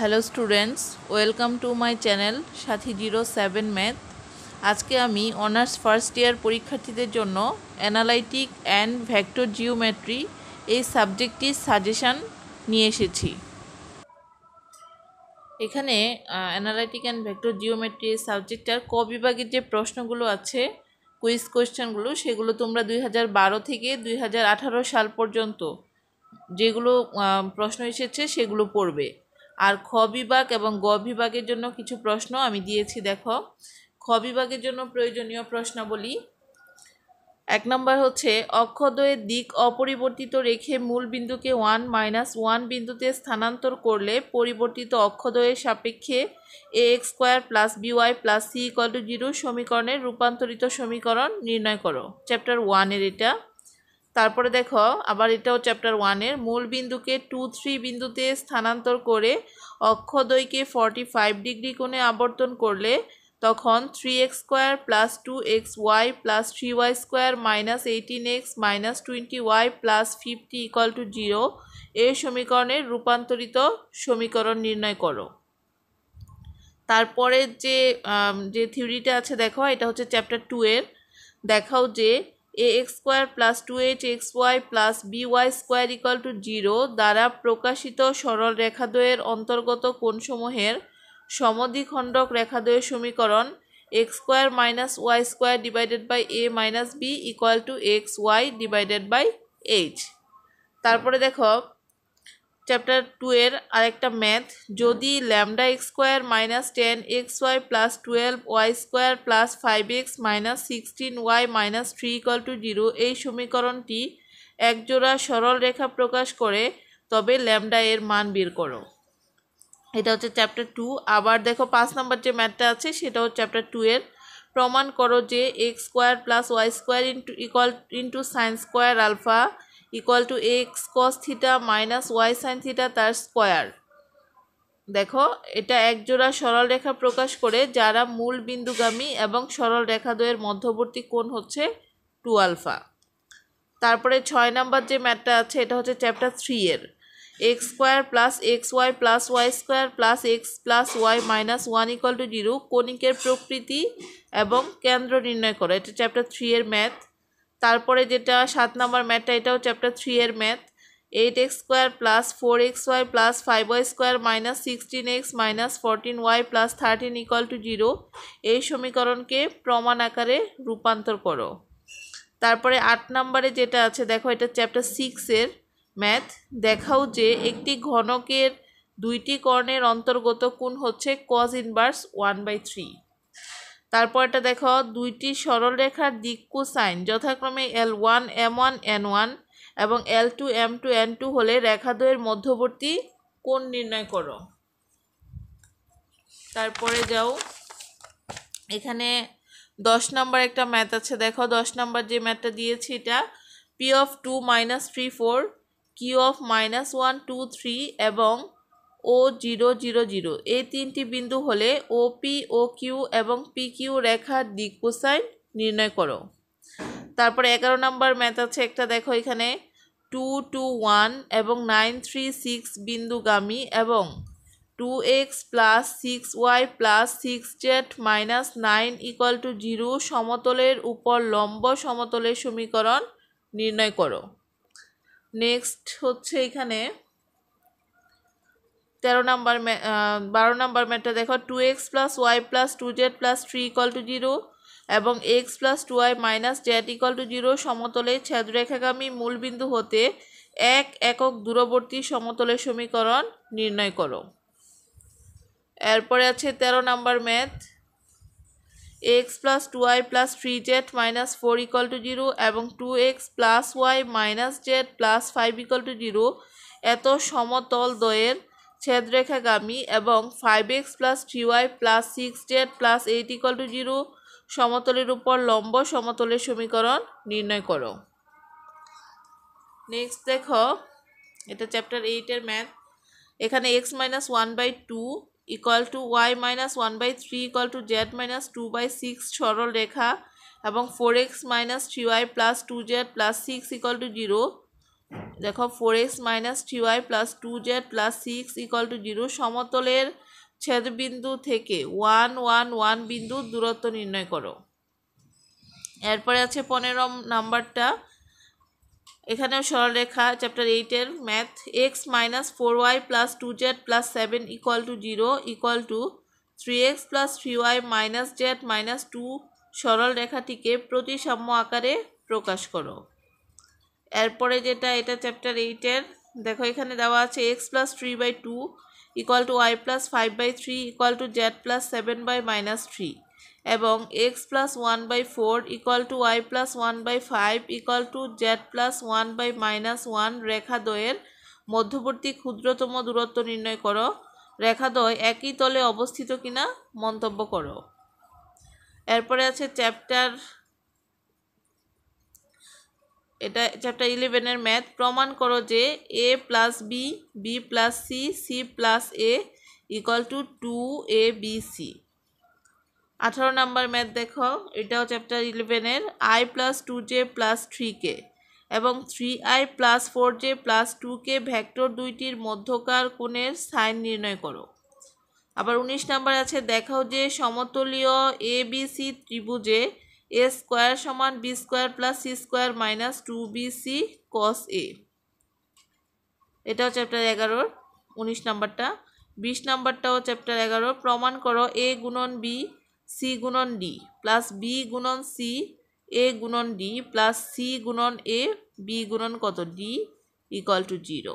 hello students welcome to my channel Sathi zero seven math আজকে আমি honours first year পরীক্ষার্থীদের জন্য অ্যানালাইটিক অ্যান্ড ভ্যাক্টর জিওমেট্রি এই সাবজেক্টটির suggestion নিয়ে এসেছি এখানে অ্যানালাইটিক অ্যান্ড ভেক্টর জিওমেট্রি এই সাবজেক্টটার ক বিভাগের যে প্রশ্নগুলো আছে কুইজ কোয়েশ্চেনগুলো সেগুলো তোমরা দুই থেকে দুই সাল পর্যন্ত যেগুলো প্রশ্ন এসেছে সেগুলো পড়বে আর খ বিভাগ এবং গ বিভাগের জন্য কিছু প্রশ্ন আমি দিয়েছি দেখো খ বিভাগের জন্য প্রয়োজনীয় প্রশ্ন বলি এক নম্বর হচ্ছে অক্ষদয়ের দিক অপরিবর্তিত রেখে মূল বিন্দুকে ওয়ান মাইনাস ওয়ান বিন্দুতে স্থানান্তর করলে পরিবর্তিত অক্ষদয়ের সাপেক্ষে a x square plus b y plus c equal to zero সমীকরণের রূপান্তরিত সমীকরণ নির্ণয় করো চ্যাপ্টার ওয়ানের এটা তারপরে দেখো আবার এটাও চ্যাপ্টার ওয়ানের মূল বিন্দুকে টু থ্রি বিন্দুতে স্থানান্তর করে অক্ষদৈকে ফর্টি ফাইভ ডিগ্রি কোণে আবর্তন করলে তখন three x square plus two x y plus three y square minus eighteen x minus twenty y plus fifty equal to zero এই সমীকরণের রূপান্তরিত সমীকরণ নির্ণয় করো তারপরে যে যে থিওরিটা আছে দেখো এটা হচ্ছে চ্যাপ্টার টু এর দেখাও যে a x square plus two h x y plus b y square equal to zero দ্বারা প্রকাশিত সরল রেখাদ্বয়ের অন্তর্গত কোণসমূহের সমদ্বিখণ্ডক রেখাদ্বয়ের সমীকরণ x square minus y square divided by a minus b equal to x y divided by h তারপরে দেখো চ্যাপ্টার টু এর আরেকটা ম্যাথ যদি lambda x square minus ten x y plus twelve y square plus five x minus sixteen Y minus three equal to zero এই সমীকরণটি একজোড়া সরল রেখা প্রকাশ করে তবে ল্যামডা এর মান বের করো এটা হচ্ছে চ্যাপ্টার টু আবার দেখো পাঁচ নাম্বার যে ম্যাথটা আছে সেটা হচ্ছে চ্যাপ্টার টু এর প্রমাণ করো যে x square plus y square into equal into sine square alpha equal to x cos theta minus y sine theta তার স্কোয়ার দেখো এটা একজোড়া সরল রেখা প্রকাশ করে যারা মূল বিন্দুগামী এবং সরল রেখা দ্বয়ের মধ্যবর্তী কোণ হচ্ছে টু আলফা তারপরে ছয় নাম্বার যে ম্যাটটা আছে এটা হচ্ছে চ্যাপ্টার থ্রি এর x square plus x y plus y square plus x plus y minus one equal to zero কণিকের প্রকৃতি এবং কেন্দ্র নির্ণয় করে এটা চ্যাপ্টার থ্রি এর ম্যাথ তারপরে যেটা সাত নম্বর ম্যাথটা এটাও চ্যাপ্টার থ্রি এর math eight x square plus four x y plus five y square minus sixteen x minus fourteen y plus thirteen equal to zero এই সমীকরণকে প্রমাণ আকারে রূপান্তর করো তারপরে আট নম্বরে যেটা আছে দেখো এটা চ্যাপ্টার সিক্সের ম্যাথ দেখাও যে একটি ঘনকের দুইটি কর্ণের অন্তর্গত কোন হচ্ছে cos inverse one by three তারপর এটা দেখো দুইটি সরলরেখার দিক কোসাইন যথাক্রমে l one m one n one এবং l two m two n two হলে রেখা রেখাদ্বয়ের মধ্যবর্তী কোন নির্ণয় করো তারপরে যাও এখানে দশ নাম্বার একটা ম্যাথ আছে দেখো দশ নাম্বার যে ম্যাথটা দিয়েছি এটা P of two minus three four Q of minus one two three এবং ও জিরো জিরো জিরো এই তিনটি বিন্দু হলে ও পি ও কিউ এবং পি কিউ রেখার দিক কোসাইন নির্ণয় করো তারপরে এগারো নম্বর ম্যাথ আছে একটা দেখো এখানে টু টু ওয়ান এবং নাইন থ্রি সিক্স বিন্দুগামী এবং two x plus six y plus six z minus nine equal to zero সমতলের উপর লম্ব সমতলের সমীকরণ নির্ণয় করো নেক্সট হচ্ছে এখানে তেরো নাম্বার বারো নাম্বার ম্যাটটা দেখো two x plus y plus two z plus three equal to zero এবং x plus two y minus z equal to zero সমতলে রেখাগামী মূলবিন্দু হতে এক একক দূরবর্তী সমতলের সমীকরণ নির্ণয় করো এরপরে আছে তেরো number math x plus two y plus three z minus four equal to zero এবং two x plus y minus z plus five equal to zero এত সমতল দয়ের ছেদরেখাগামী এবং five x plus three y plus six z plus eight equal to zero সমতলের উপর লম্ব সমতলের সমীকরণ নির্ণয় করো নেক্সট দেখো এটা চ্যাপ্টার এইটের ম্যাথ এখানে x minus one by two equal to y minus one by three equal to z minus two by six সরল রেখা এবং four x minus three y plus two z plus six equal to zero দেখো four x minus three y plus two z plus six equal to zero সমতলের ছেদবিন্দু থেকে one one one বিন্দুর দূরত্ব নির্ণয় করো এরপরে আছে পনেরো নাম্বারটা এখানেও সরলরেখা চ্যাপ্টার এইটের math x minus four y plus two z plus seven equal to zero equal to three x plus three y minus z minus two সরলরেখাটিকে প্রতিসাম্য আকারে প্রকাশ করো এরপরে যেটা এটা চ্যাপ্টার এইটের দেখো এখানে দেওয়া আছে x plus three by two equal to y plus five by three equal to z plus seven by minus three এবং x plus one by four equal to y plus one by five equal to z plus one by minus one রেখাদ্বয়ের মধ্যবর্তী ক্ষুদ্রতম দূরত্ব নির্ণয় করো রেখাদ্বয় একই তলে অবস্থিত কিনা মন্তব্য করো এরপরে আছে চ্যাপ্টার এটা চ্যাপ্টার ইলেভেনের ম্যাথ প্রমাণ করো যে a plus b b plus c c plus a equal to two a B c আঠারো নাম্বার ম্যাথ দেখো এটাও চ্যাপ্টার ইলেভেনের i plus two j plus three k এবং three i plus four j plus two k vector দুইটির মধ্যকার কোণের sign নির্ণয় করো আবার উনিশ নাম্বার আছে দেখাও যে সমতলীয় এ বি সি ত্রিভুজে এ স্কোয়ার সমান b square plus c square minus two b c cos A এটাও চ্যাপ্টার এগারোর উনিশ নাম্বারটা বিশ নাম্বারটাও চ্যাপ্টার এগারো প্রমাণ করো এ গুণন বি সি গুণন ডি প্লাস বি গুণন সি এ গুণন ডি প্লাস সি গুণন এ বি গুণন কত ডি ইকুয়াল টু জিরো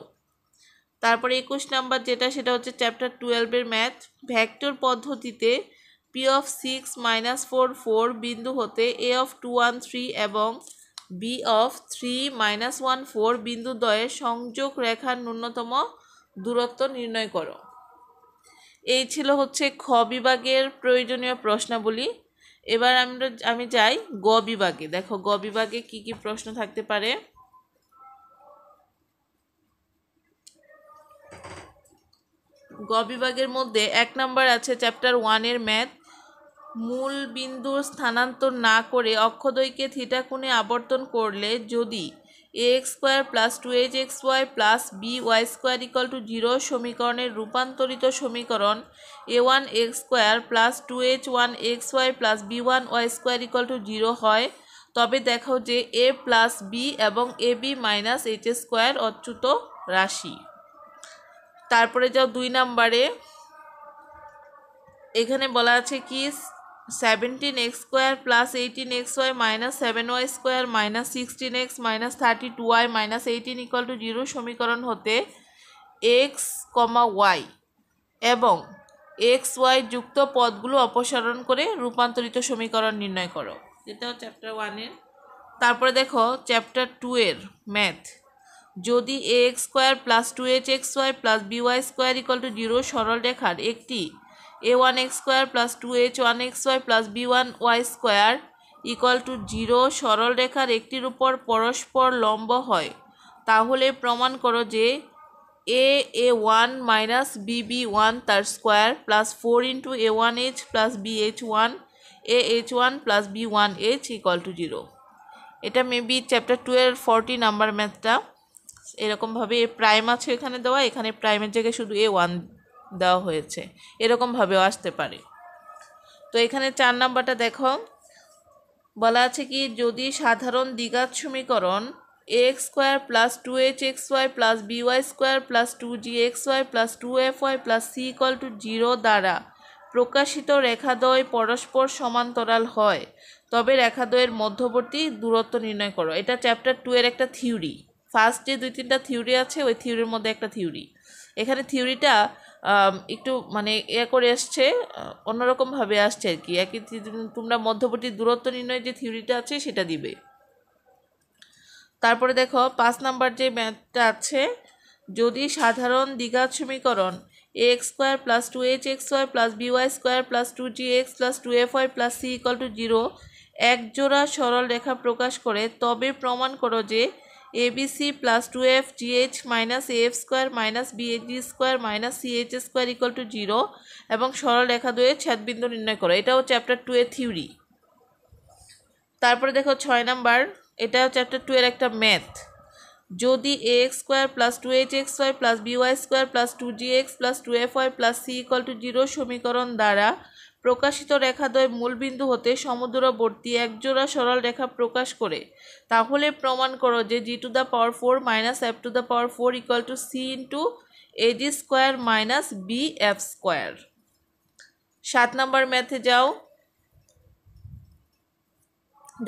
তারপরে একুশ নাম্বার যেটা সেটা হচ্ছে চ্যাপ্টার টুয়েলভের ম্যাথ ভ্যাক্টর পদ্ধতিতে P of six minus four four বিন্দু হতে A of two one three এবং B of three minus one four বিন্দু দয়ে সংযোগ রেখার ন্যূনতম দূরত্ব নির্ণয় করো এই ছিল হচ্ছে খ বিভাগের প্রয়োজনীয় প্রশ্নাবলী এবার আমরা আমি যাই গ বিভাগে দেখো গ বিভাগে কি কি প্রশ্ন থাকতে পারে গ বিভাগের মধ্যে এক নম্বর আছে চ্যাপ্টার ওয়ানের ম্যাথ মূল বিন্দুর স্থানান্তর না করে অক্ষদ্বয়কে থিটা কোণে আবর্তন করলে যদি a x square plus two h x y plus b y square equal to zero সমীকরণের রূপান্তরিত সমীকরণ a one x square plus two h one x y plus b one y square equal to zero হয় তবে দেখো যে a plus b এবং a b minus h square অচ্যুত রাশি তারপরে যাও দুই নাম্বারে এখানে বলা আছে কি seventeen x square plus eighteen x Y minus seven y square minus sixteen x minus thirty two y minus eighteen equal to zero সমীকরণ হতে এক্স কমা ওয়াই এবং এক্স ওয়াই যুক্ত পদগুলো অপসারণ করে রূপান্তরিত সমীকরণ নির্ণয় করো যেটা চ্যাপ্টার ওয়ানের তারপরে দেখো চ্যাপ্টার টু এর ম্যাথ যদি a x square plus two h x y plus b y square equal to zero সরল রেখার একটি a one x square plus two h one x y plus b one y square equal to zero সরল রেখার একটির উপর পরস্পর লম্ব হয় তাহলে প্রমাণ করো যে a a one minus b one তার square plus four into a one h plus b h one a h one plus b one h equal to zero এটা maybe chapter twelve forty number ম্যাথটা এরকমভাবে এ prime আছে এখানে দেওয়া এখানে প্রাইমের জায়গায় শুধু এ ওয়ান দেওয়া হয়েছে এরকমভাবেও আসতে পারে তো এখানে চার নাম্বারটা দেখো বলা আছে কি যদি সাধারণ দ্বিঘাত সমীকরণ a x square plus two h x y plus b y square plus two g x y plus two f y plus c equal to zero দ্বারা প্রকাশিত রেখাদ্বয় পরস্পর সমান্তরাল হয় তবে রেখাদ্বয়ের মধ্যবর্তী দূরত্ব নির্ণয় করো এটা চ্যাপ্টার টু এর একটা থিওরি ফার্স্ট যে দুই তিনটা থিওরি আছে ওই থিওরির মধ্যে একটা থিওরি এখানে থিওরিটা একটু মানে এ ইয়ে করে আসছে অন্যরকমভাবে আসছে আর কি একই তোমরা মধ্যবর্তী দূরত্ব নির্ণয়ের যে থিওরিটা আছে সেটা দিবে তারপরে দেখো পাঁচ নাম্বার যে ম্যাথটা আছে যদি সাধারণ দ্বিঘাত সমীকরণ a x square plus two h x y plus b y square plus two g x plus two f y plus c equal to zero একজোড়া সরল রেখা প্রকাশ করে তবে প্রমাণ করো যে a b c plus two f g h minus a square minus b a d square minus c h square equal to zero এবং সরল রেখা দুয়ে ছেদবিন্দু নির্ণয় করো এটাও চ্যাপ্টার টু এ থিওরি তারপরে দেখো ছয় নাম্বার এটা চ্যাপ্টার টু এর একটা ম্যাথ যদি a x square plus two h x y plus b y square plus two g x plus two f y plus c equal to zero সমীকরণ দ্বারা প্রকাশিত রেখাদ্বয় মূলবিন্দু হতে সমুদ্রবর্তী একজোড়া সরল রেখা প্রকাশ করে তাহলে প্রমাণ করো যে g to the power four minus f to the power four equal to c into a g square minus b f square সাত নাম্বার ম্যাথে যাও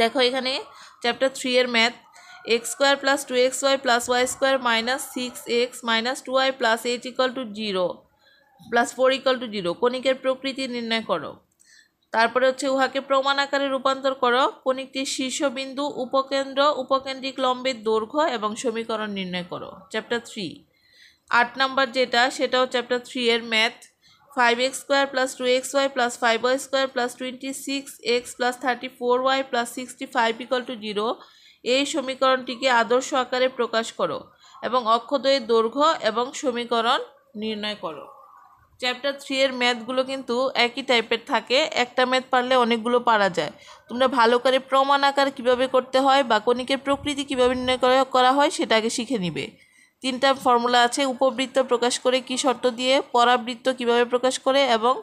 দেখো এখানে চ্যাপ্টার থ্রি এর math x square plus two x y plus y square minus six x minus two y plus eight equal to zero plus four equal to zero কণিকের প্রকৃতি নির্ণয় করো তারপরে হচ্ছে উহাকে প্রমাণ আকারে রূপান্তর করো কণিকটির শীর্ষবিন্দু উপকেন্দ্র উপকেন্দ্রিক লম্বের দৈর্ঘ্য এবং সমীকরণ নির্ণয় করো চ্যাপ্টার থ্রি আট নাম্বার যেটা সেটাও চ্যাপ্টার থ্রি এর math five x square plus two x y plus five y square plus twenty six x plus thirty four y plus sixty five equal to zero এই সমীকরণটিকে আদর্শ আকারে প্রকাশ করো এবং অক্ষদয়ের দৈর্ঘ্য এবং সমীকরণ নির্ণয় করো চ্যাপ্টার থ্রি এর ম্যাথগুলো কিন্তু একই টাইপের থাকে একটা ম্যাথ পারলে অনেকগুলো পারা যায় তোমরা ভালো করে প্রমাণ আকার কীভাবে করতে হয় বা কণিকের প্রকৃতি কীভাবে নির্ণয় করা হয় সেটা আগে শিখে নিবে তিনটা ফর্মুলা আছে উপবৃত্ত প্রকাশ করে কি শর্ত দিয়ে পরাবৃত্ত কিভাবে প্রকাশ করে এবং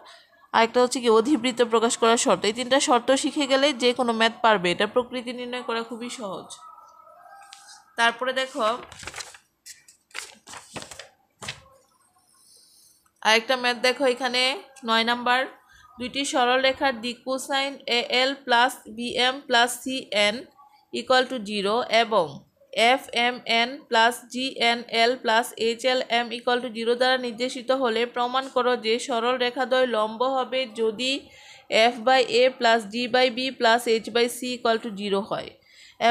আরেকটা হচ্ছে কি অধিবৃত্ত প্রকাশ করার শর্ত এই তিনটা শর্ত শিখে গেলে যে কোনো ম্যাথ পারবে এটা প্রকৃতি নির্ণয় করা খুবই সহজ তারপরে দেখো আরেকটা ম্যাথ দেখো এখানে নয় নাম্বার দুইটি সরল রেখার দিকু sine a l plus b m plus c n equal to zero এবং f m n plus g n l plus h l m equal to zero দ্বারা নির্দেশিত হলে প্রমাণ করো যে সরল রেখাদ্বয় লম্ব হবে যদি f by a plus g by b plus h by c equal to zero হয়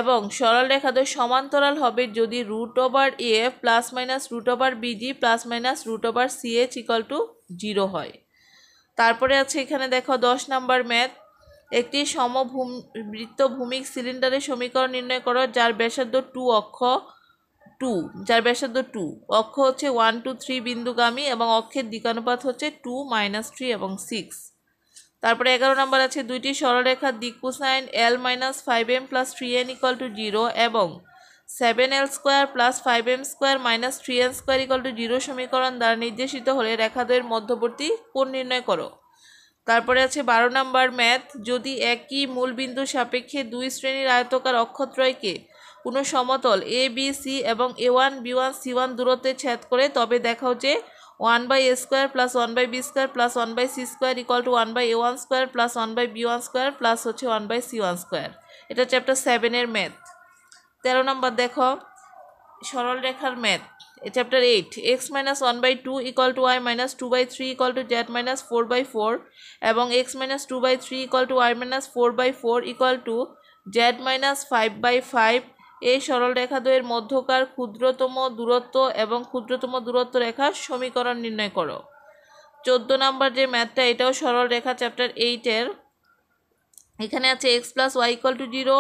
এবং সরলরেখাদ্বয় সমান্তরাল হবে যদি root over a plus minus root over b g plus minus root over c h equal to zero হয় তারপরে আছে এখানে দেখো দশ নাম্বার ম্যাথ একটি সমভূম বৃত্তভূমিক সিলিন্ডারের সমীকরণ নির্ণয় করো যার ব্যাসার্ধ টু অক্ষ টু যার ব্যাসার্ধ টু অক্ষ হচ্ছে ওয়ান টু থ্রি বিন্দুগামী এবং অক্ষের দিকানুপাত হচ্ছে টু মাইনাস থ্রি এবং সিক্স তারপরে এগারো নম্বর আছে দুইটি সরলরেখার দিক cosine l minus five m plus three n equal to zero এবং seven l square plus five m square minus three n square equal to zero সমীকরণ দ্বারা নির্দেশিত হলে রেখাদ্বয়ের মধ্যবর্তী কোণ নির্ণয় করো তারপরে আছে বারো নম্বর ম্যাথ যদি একই মূল বিন্দু সাপেক্ষে দুই শ্রেণীর আয়তকার অক্ষত্রয়কে কোনো সমতল এ বি সি এবং a one b one c one দূরত্বে ছেদ করে তবে দেখাও যে one by a square plus one by b square plus one by c square equal to one by a one square plus one by b one square plus হচ্ছে one by c one square এটা chapter সেভেনের math তেরো নম্বর দেখো সরল রেখার math chapter eight x minus one by two equal to y minus two by three equal to z minus four by four এবং x minus two by three equal to y minus four by four equal to z minus five by five এই রেখা দ্বয়ের মধ্যকার ক্ষুদ্রতম দূরত্ব এবং ক্ষুদ্রতম দূরত্ব রেখার সমীকরণ নির্ণয় করো চোদ্দ নাম্বার যে ম্যাথটা এটাও সরল রেখা চ্যাপ্টার এইটের এখানে আছে x plus y equal to zero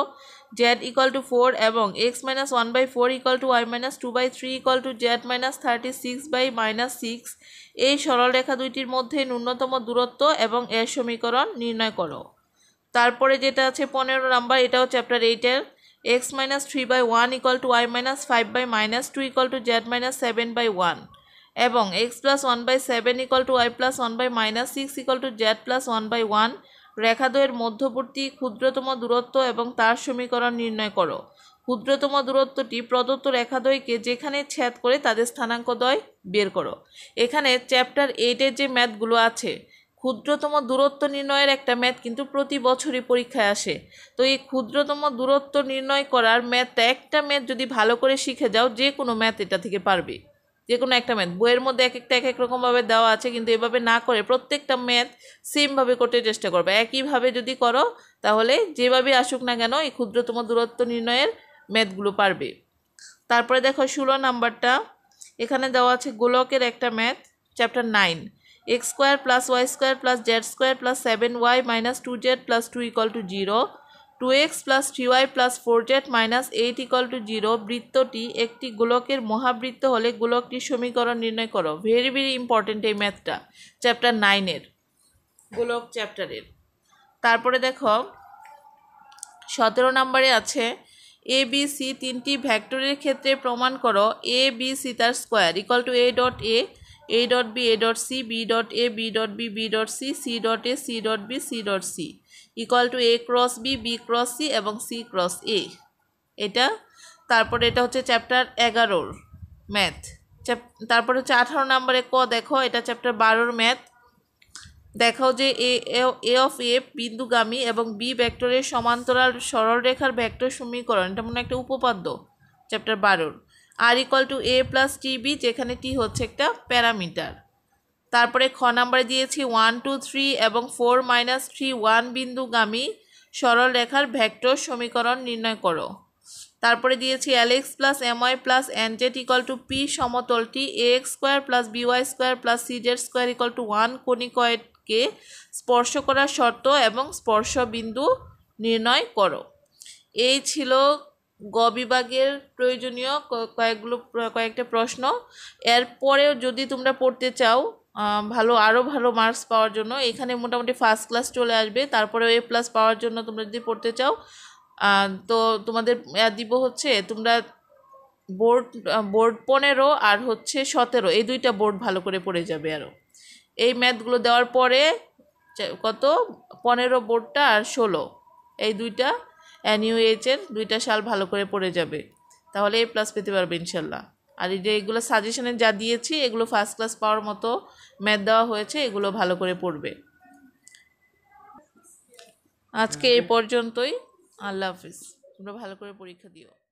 z equal to four এবং x minus one by four equal to y minus two by three equal to z minus thirty six by minus six এই সরল রেখা দুইটির মধ্যে ন্যূনতম দূরত্ব এবং এর সমীকরণ নির্ণয় করো তারপরে যেটা আছে পনেরো নাম্বার এটাও চ্যাপ্টার এইটের x minus three by one equal to y minus five by minus two equal to z minus seven by one এবং x plus one by seven equal to y plus one by minus six equal to z plus one by one রেখাদ্বয়ের মধ্যবর্তী ক্ষুদ্রতম দূরত্ব এবং তার সমীকরণ নির্ণয় করো ক্ষুদ্রতম দূরত্বটি প্রদত্ত রেখাদয়কে যেখানে ছেদ করে তাদের স্থানাঙ্কদ্বয় বের করো এখানে চ্যাপ্টার এইটের যে ম্যাথগুলো আছে ক্ষুদ্রতম দূরত্ব নির্ণয়ের একটা ম্যাথ কিন্তু প্রতি বছরই পরীক্ষায় আসে তো এই ক্ষুদ্রতম দূরত্ব নির্ণয় করার ম্যাথটা একটা ম্যাথ যদি ভালো করে শিখে যাও যে কোনো ম্যাথ এটা থেকে পারবে যে কোনো একটা ম্যাথ বইয়ের মধ্যে এক একটা এক এক রকমভাবে দেওয়া আছে কিন্তু এভাবে না করে প্রত্যেকটা ম্যাথ সেমভাবে করতে চেষ্টা করবে একইভাবে যদি করো তাহলে যেভাবে আসুক না কেন এই ক্ষুদ্রতম দূরত্ব নির্ণয়ের ম্যাথগুলো পারবে তারপরে দেখো ষোলো নাম্বারটা এখানে দেওয়া আছে গোলকের একটা math chapter nine x square plus y square plus z square plus seven y minus two z plus two equal to zero two x plus three y plus four z minus eight equal to zero বৃত্তটি একটি গোলকের মহাবৃত্ত হলে গোলকটির সমীকরণ নির্ণয় করো very very important এই ম্যাথটা chapter নাইনের গোলক চ্যাপ্টারের তারপরে দেখো সতেরো নম্বরে আছে এ বি সি তিনটি ভ্যাক্টরের ক্ষেত্রে প্রমাণ করো এ বি সি তার square equal to a dot a a dot b a dot c b dot a b dot b b dot c c dot a c dot b c dot c equal to a cross b b cross c এবং c cross a এটা তারপরে এটা হচ্ছে chapter এগারোর math তারপরে হচ্ছে আঠারো নম্বরে ক দেখো এটা চ্যাপ্টার বারোর ম্যাথ দেখাও যে এ এ অফ এ বিন্দুগামী এবং বি ভেক্টরের সমান্তরাল সরলরেখার ভেক্টর সমীকরণ এটা মনে একটা উপপাদ্য চ্যাপ্টার বারোর r equal to a plus t b যেখানে টি হচ্ছে একটা প্যারামিটার তারপরে খ নাম্বারে দিয়েছি ওয়ান টু থ্রি এবং ফোর মাইনাস থ্রি ওয়ান বিন্দুগামী সরল রেখার ভেক্টর সমীকরণ নির্ণয় করো তারপরে দিয়েছি l x plus m y plus n equal to p সমতলটি a x square plus b y square plus সিজের স্কোয়ার ইকল টু ওয়ান কণিকয়েডকে স্পর্শ করার শর্ত এবং স্পর্শ বিন্দু নির্ণয় করো এই ছিল গ বিভাগের প্রয়োজনীয় কয়েকগুলো কয়েকটা প্রশ্ন এর পরেও যদি তোমরা পড়তে চাও ভালো আরও ভালো মার্কস পাওয়ার জন্য এখানে মোটামুটি ফার্স্ট ক্লাস চলে আসবে তারপরে এ প্লাস পাওয়ার জন্য তোমরা যদি পড়তে চাও তো তোমাদের দিব হচ্ছে তোমরা বোর্ড বোর্ড পনেরো আর হচ্ছে সতেরো এই দুইটা বোর্ড ভালো করে পড়ে যাবে আরও এই ম্যাথগুলো দেওয়ার পরে কত পনেরো বোর্ডটা আর ষোলো এই দুইটা অ্যানিউ এজের দুইটা সাল ভালো করে পড়ে যাবে তাহলে এ প্লাস পেতে পারবে ইনশাল্লাহ আর এই যে এগুলো সাজেশনে যা দিয়েছি এগুলো ফার্স্ট ক্লাস পাওয়ার মতো ম্যাথ দেওয়া হয়েছে এগুলো ভালো করে পড়বে আজকে এ পর্যন্তই আল্লাহ হাফিজ তোমরা ভালো করে পরীক্ষা দিও